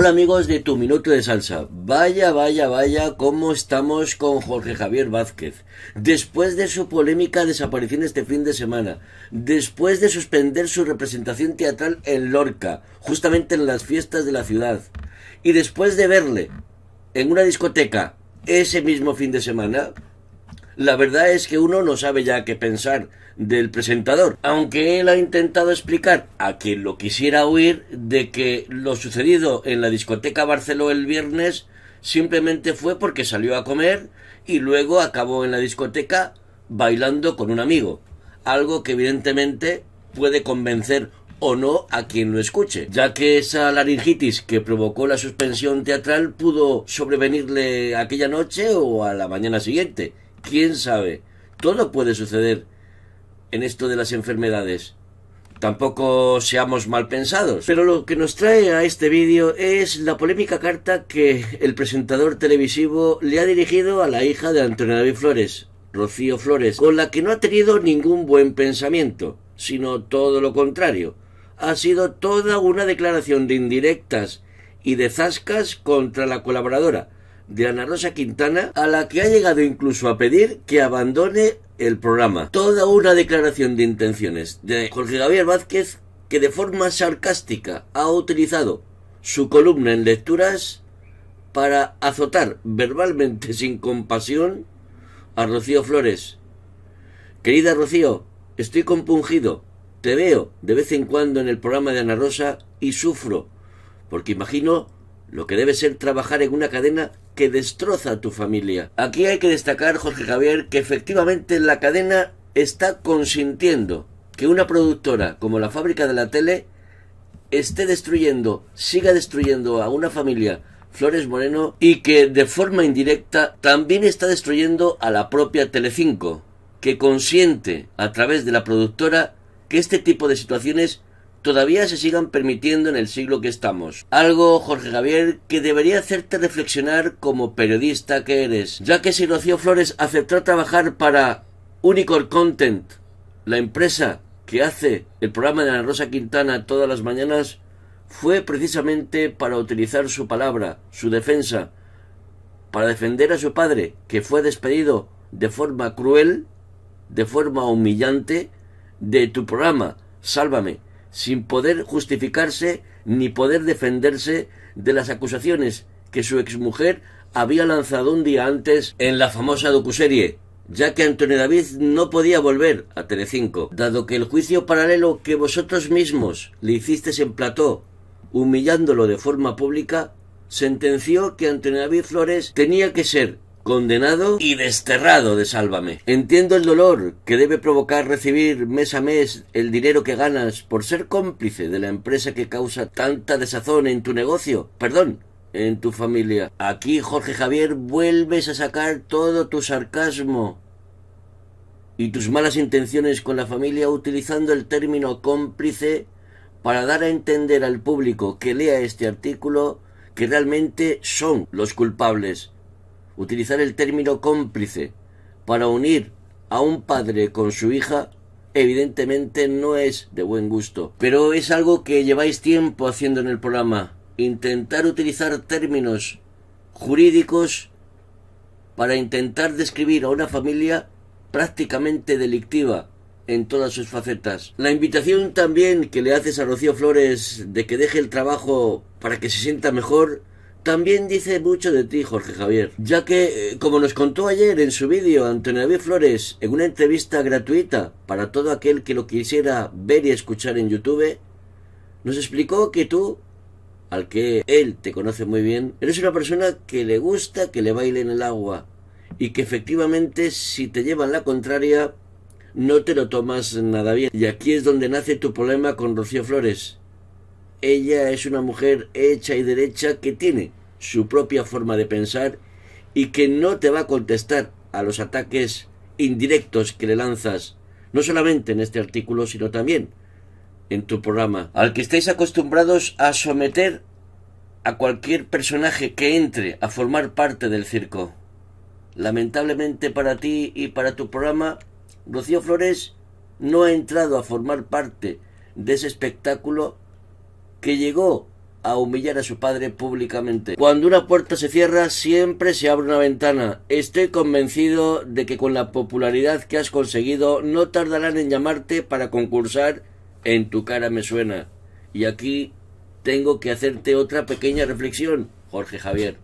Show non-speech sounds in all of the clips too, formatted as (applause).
Hola amigos de Tu Minuto de Salsa. Vaya, vaya, vaya, cómo estamos con Jorge Javier Vázquez. Después de su polémica desaparición este fin de semana, después de suspender su representación teatral en Lorca, justamente en las fiestas de la ciudad, y después de verle en una discoteca ese mismo fin de semana, la verdad es que uno no sabe ya qué pensar del presentador, aunque él ha intentado explicar a quien lo quisiera oír de que lo sucedido en la discoteca Barceló el viernes simplemente fue porque salió a comer y luego acabó en la discoteca bailando con un amigo, algo que evidentemente puede convencer o no a quien lo escuche, ya que esa laringitis que provocó la suspensión teatral pudo sobrevenirle aquella noche o a la mañana siguiente. ¿Quién sabe? Todo puede suceder en esto de las enfermedades. Tampoco seamos mal pensados. Pero lo que nos trae a este vídeo es la polémica carta que el presentador televisivo le ha dirigido a la hija de Antonio David Flores, Rocío Flores, con la que no ha tenido ningún buen pensamiento, sino todo lo contrario. Ha sido toda una declaración de indirectas y de zascas contra la colaboradora de Ana Rosa Quintana, a la que ha llegado incluso a pedir que abandone el programa toda una declaración de intenciones de Jorge Gabriel Vázquez que de forma sarcástica ha utilizado su columna en lecturas para azotar verbalmente (laughs) sin compasión a Rocío Flores. Querida Rocío, estoy compungido. Te veo de vez en cuando en el programa de Ana Rosa y sufro, porque imagino lo que debe ser trabajar en una cadena que destroza tu familia. Aquí hay que destacar, Jorge Javier, que efectivamente la cadena está consintiendo que una productora como la fábrica de la tele esté destruyendo, siga destruyendo a una familia Flores Moreno y que de forma indirecta también está destruyendo a la propia Telecinco, que consiente a través de la productora que este tipo de situaciones todavía se sigan permitiendo en el siglo que estamos. Algo, Jorge Javier, que debería hacerte reflexionar como periodista que eres, ya que si Rocío Flores aceptó trabajar para Unicor Content, la empresa que hace el programa de Ana Rosa Quintana todas las mañanas, fue precisamente para utilizar su palabra, su defensa, para defender a su padre, que fue despedido de forma cruel, de forma humillante, de tu programa, Sálvame sin poder justificarse ni poder defenderse de las acusaciones que su exmujer había lanzado un día antes en la famosa docuserie, ya que Antonio David no podía volver a Telecinco, dado que el juicio paralelo que vosotros mismos le hicisteis en plató, humillándolo de forma pública, sentenció que Antonio David Flores tenía que ser condenado y desterrado de Sálvame. Entiendo el dolor que debe provocar recibir mes a mes el dinero que ganas por ser cómplice de la empresa que causa tanta desazón en tu negocio, perdón, en tu familia. Aquí, Jorge Javier, vuelves a sacar todo tu sarcasmo y tus malas intenciones con la familia utilizando el término cómplice para dar a entender al público que lea este artículo que realmente son los culpables Utilizar el término cómplice para unir a un padre con su hija evidentemente no es de buen gusto, pero es algo que lleváis tiempo haciendo en el programa, intentar utilizar términos jurídicos para intentar describir a una familia prácticamente delictiva en todas sus facetas. La invitación también que le haces a Rocío Flores de que deje el trabajo para que se sienta mejor también dice mucho de ti, Jorge Javier, ya que, eh, como nos contó ayer en su vídeo Antonio David Flores, en una entrevista gratuita para todo aquel que lo quisiera ver y escuchar en YouTube, nos explicó que tú, al que él te conoce muy bien, eres una persona que le gusta que le baile en el agua y que efectivamente si te llevan la contraria no te lo tomas nada bien. Y aquí es donde nace tu problema con Rocío Flores ella es una mujer hecha y derecha que tiene su propia forma de pensar y que no te va a contestar a los ataques indirectos que le lanzas, no solamente en este artículo, sino también en tu programa, al que estáis acostumbrados a someter a cualquier personaje que entre a formar parte del circo. Lamentablemente para ti y para tu programa, Rocío Flores no ha entrado a formar parte de ese espectáculo que llegó a humillar a su padre públicamente. Cuando una puerta se cierra, siempre se abre una ventana. Estoy convencido de que con la popularidad que has conseguido, no tardarán en llamarte para concursar en tu cara me suena. Y aquí tengo que hacerte otra pequeña reflexión, Jorge Javier.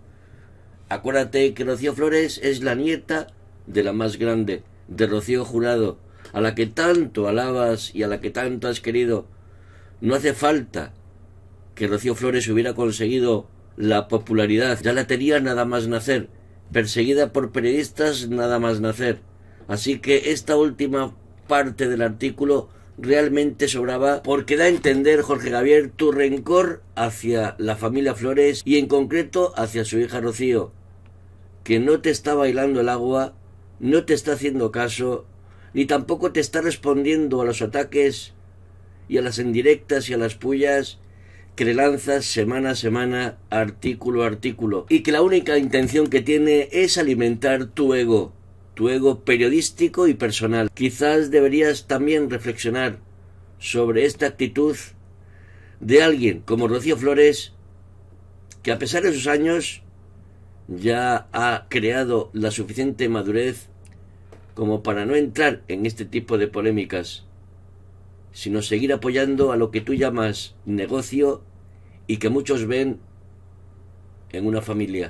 Acuérdate que Rocío Flores es la nieta de la más grande, de Rocío Jurado, a la que tanto alabas y a la que tanto has querido. No hace falta que Rocío Flores hubiera conseguido la popularidad. Ya la tenía nada más nacer, perseguida por periodistas nada más nacer. Así que esta última parte del artículo realmente sobraba porque da a entender, Jorge Javier, tu rencor hacia la familia Flores y en concreto hacia su hija Rocío, que no te está bailando el agua, no te está haciendo caso, ni tampoco te está respondiendo a los ataques y a las indirectas y a las pullas que le lanzas semana a semana, artículo a artículo, y que la única intención que tiene es alimentar tu ego, tu ego periodístico y personal. Quizás deberías también reflexionar sobre esta actitud de alguien como Rocío Flores, que a pesar de sus años ya ha creado la suficiente madurez como para no entrar en este tipo de polémicas sino seguir apoyando a lo que tú llamas negocio y que muchos ven en una familia.